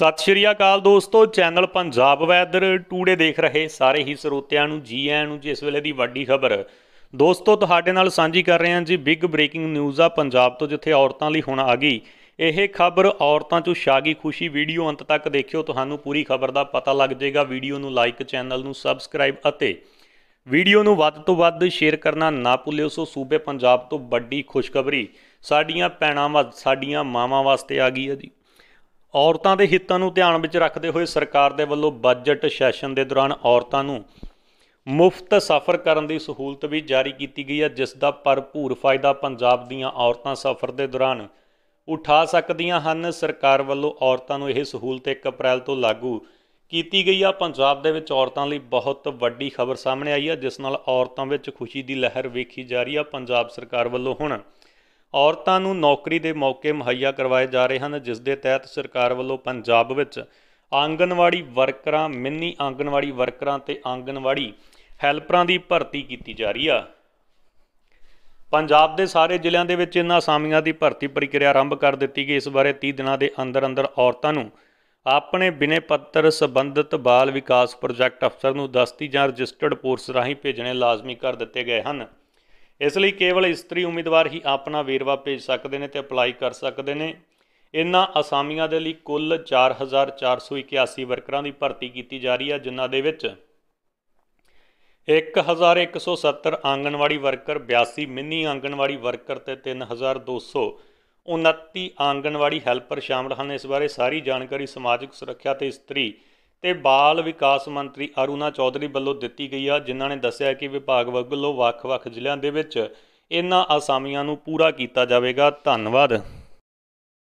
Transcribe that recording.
ਸਤਿ ਸ਼੍ਰੀ ਅਕਾਲ ਦੋਸਤੋ channel Punjab weather today ਦੇਖ ਰਹੇ ਸਾਰੇ ਹੀ ਸਰੋਤਿਆਂ ਨੂੰ ਜੀ ਆਇਆਂ ਨੂੰ ਜਿਸ ਵੇਲੇ ਦੀ ਵੱਡੀ ਖਬਰ ਦੋਸਤੋ ਤੁਹਾਡੇ ਨਾਲ ਸਾਂਝੀ ਕਰ ਰਹੇ ਹਾਂ ਜੀ ਬਿਗ ਬ੍ਰੇਕਿੰਗ ਨਿਊਜ਼ ਆ ਪੰਜਾਬ ਤੋਂ ਜਿੱਥੇ ਔਰਤਾਂ ਲਈ ਹੁਣ ਆ ਗਈ ਇਹ ਖਬਰ ਔਰਤਾਂ 'ਚੋਂ ਸ਼ਾਗੀ ਖੁਸ਼ੀ ਵੀਡੀਓ ਅੰਤ ਤੱਕ ਦੇਖਿਓ ਤੁਹਾਨੂੰ ਪੂਰੀ ਖਬਰ ਦਾ ਪਤਾ ਲੱਗ ਜਾਏਗਾ ਵੀਡੀਓ ਨੂੰ ਲਾਈਕ ਚੈਨਲ ਨੂੰ ਸਬਸਕ੍ਰਾਈਬ ਅਤੇ ਵੀਡੀਓ ਨੂੰ ਵੱਧ ਤੋਂ ਵੱਧ ਸ਼ੇਅਰ ਕਰਨਾ ਨਾ ਭੁੱਲਿਓ ਸੋ ਸੂਬੇ ਪੰਜਾਬ ਤੋਂ ਵੱਡੀ ਖੁਸ਼ਖਬਰੀ ਸਾਡੀਆਂ ਪੈਣਾ ਸਾਡੀਆਂ ਮਾਵਾਂ ਵਾਸਤੇ ਆ ਗਈ ਹੈ ਜੀ ਔਰਤਾਂ ਦੇ ਹਿੱਤਾਂ ਨੂੰ ਧਿਆਨ ਵਿੱਚ ਰੱਖਦੇ ਹੋਏ ਸਰਕਾਰ ਦੇ ਵੱਲੋਂ ਬਜਟ ਸੈਸ਼ਨ ਦੇ ਦੌਰਾਨ ਔਰਤਾਂ ਨੂੰ ਮੁਫਤ ਸਫ਼ਰ ਕਰਨ ਦੀ ਸਹੂਲਤ ਵੀ ਜਾਰੀ ਕੀਤੀ ਗਈ ਹੈ ਜਿਸ ਦਾ ਭਰਪੂਰ ਫਾਇਦਾ ਪੰਜਾਬ ਦੀਆਂ ਔਰਤਾਂ ਸਫ਼ਰ ਦੇ ਦੌਰਾਨ ਉਠਾ ਸਕਦੀਆਂ ਹਨ ਸਰਕਾਰ ਵੱਲੋਂ ਔਰਤਾਂ ਨੂੰ ਇਹ ਸਹੂਲਤ 1 ਅਪ੍ਰੈਲ ਤੋਂ ਲਾਗੂ ਕੀਤੀ ਗਈ ਆ ਪੰਜਾਬ ਦੇ ਵਿੱਚ ਔਰਤਾਂ ਲਈ ਬਹੁਤ ਵੱਡੀ ਖਬਰ ਸਾਹਮਣੇ ਆਈ ਆ ਜਿਸ ਨਾਲ ਔਰਤਾਂ ਵਿੱਚ ਖੁਸ਼ੀ ਦੀ ਲਹਿਰ ਵੇਖੀ ਜਾ ਰਹੀ ਆ ਪੰਜਾਬ ਸਰਕਾਰ ਵੱਲੋਂ ਹੁਣ ਔਰਤਾਂ ਨੂੰ ਨੌਕਰੀ ਦੇ ਮੌਕੇ ਮੁਹੱਈਆ ਕਰਵਾਏ ਜਾ ਰਹੇ ਹਨ ਜਿਸ ਦੇ ਤਹਿਤ ਸਰਕਾਰ ਵੱਲੋਂ ਪੰਜਾਬ ਵਿੱਚ ਆਂਗਨਵਾੜੀ ਵਰਕਰਾਂ ਮਿੰਨੀ ਆਂਗਨਵਾੜੀ ਵਰਕਰਾਂ ਤੇ ਆਂਗਨਵਾੜੀ ਹੈਲਪਰਾਂ ਦੀ ਭਰਤੀ ਕੀਤੀ ਜਾ ਰਹੀ ਆ ਪੰਜਾਬ ਦੇ ਸਾਰੇ ਜ਼ਿਲ੍ਹਿਆਂ ਦੇ ਵਿੱਚ ਇਹਨਾਂ ਅਸਾਮੀਆਂ ਦੀ ਭਰਤੀ ਪ੍ਰਕਿਰਿਆ ਆਰੰਭ ਕਰ ਦਿੱਤੀ ਗਈ ਇਸ ਬਾਰੇ 30 ਦਿਨਾਂ ਦੇ ਅੰਦਰ ਅੰਦਰ ਔਰਤਾਂ ਨੂੰ ਆਪਣੇ ਬਿਨੇ ਪੱਤਰ ਸੰਬੰਧਿਤ ਬਾਲ ਵਿਕਾਸ ਪ੍ਰੋਜੈਕਟ ਅਫਸਰ ਨੂੰ ਦਸਤੀ ਜਾਂ ਰਜਿਸਟਰਡ ਪੋਰਸ ਰਾਹੀਂ ਭੇਜਣੇ ਲਾਜ਼ਮੀ ਕਰ ਦਿੱਤੇ ਗਏ ਹਨ ਇਸ ਲਈ ਕੇਵਲ ਇਸਤਰੀ ਉਮੀਦਵਾਰ ਹੀ ਆਪਣਾ ਵੇਰਵਾ ਭੇਜ ਸਕਦੇ ਨੇ ਤੇ ਅਪਲਾਈ ਕਰ ਸਕਦੇ ਨੇ ਇਨ੍ਹਾਂ ਅਸਾਮੀਆਂ ਦੇ ਲਈ ਕੁੱਲ 4481 ਵਰਕਰਾਂ ਦੀ ਭਰਤੀ ਕੀਤੀ ਜਾ ਰਹੀ ਹੈ ਜਿਨ੍ਹਾਂ ਦੇ ਵਿੱਚ 1170 anganwadi worker 82 mini anganwadi worker ਤੇ 3229 ਆਂਗਣਵਾੜੀ ਹੈਲਪਰ ਸ਼ਾਮਲ ਹਨ ਇਸ ਬਾਰੇ ਸਾਰੀ ਜਾਣਕਾਰੀ ਸਮਾਜਿਕ ਸੁਰੱਖਿਆ ਤੇ ਇਸਤਰੀ ਤੇ ਬਾਲ ਵਿਕਾਸ ਮੰਤਰੀ ਅਰੁਣਾ ਚੌਧਰੀ ਵੱਲੋਂ ਦਿੱਤੀ ਗਈ ਆ ਜਿਨ੍ਹਾਂ ਨੇ ਦੱਸਿਆ ਕਿ ਵਿਭਾਗ ਵੱਲੋਂ ਵੱਖ-ਵੱਖ ਜ਼ਿਲ੍ਹਿਆਂ ਦੇ ਵਿੱਚ ਇਹਨਾਂ ਅਸਾਮੀਆਂ ਨੂੰ ਪੂਰਾ ਕੀਤਾ ਜਾਵੇਗਾ ਧੰਨਵਾਦ